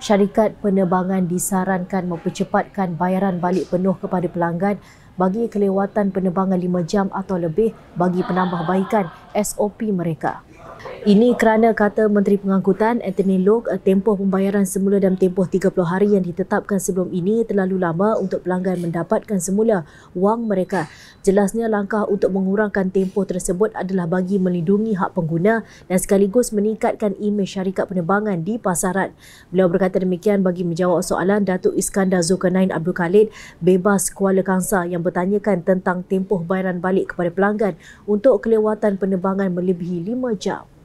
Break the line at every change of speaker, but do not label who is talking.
Syarikat penerbangan disarankan mempercepatkan bayaran balik penuh kepada pelanggan bagi kelewatan penerbangan 5 jam atau lebih bagi penambahbaikan SOP mereka. Ini kerana kata Menteri Pengangkutan Anthony Lok, eh, tempoh pembayaran semula dan tempoh 30 hari yang ditetapkan sebelum ini terlalu lama untuk pelanggan mendapatkan semula wang mereka. Jelasnya langkah untuk mengurangkan tempoh tersebut adalah bagi melindungi hak pengguna dan sekaligus meningkatkan imej syarikat penerbangan di pasaran. Beliau berkata demikian bagi menjawab soalan Datuk Iskandar Zulkarnain Abdul Khalid bebas Kuala Kangsar yang bertanyakan tentang tempoh bayaran balik kepada pelanggan untuk kelewatan penerbangan melebihi 5 jam.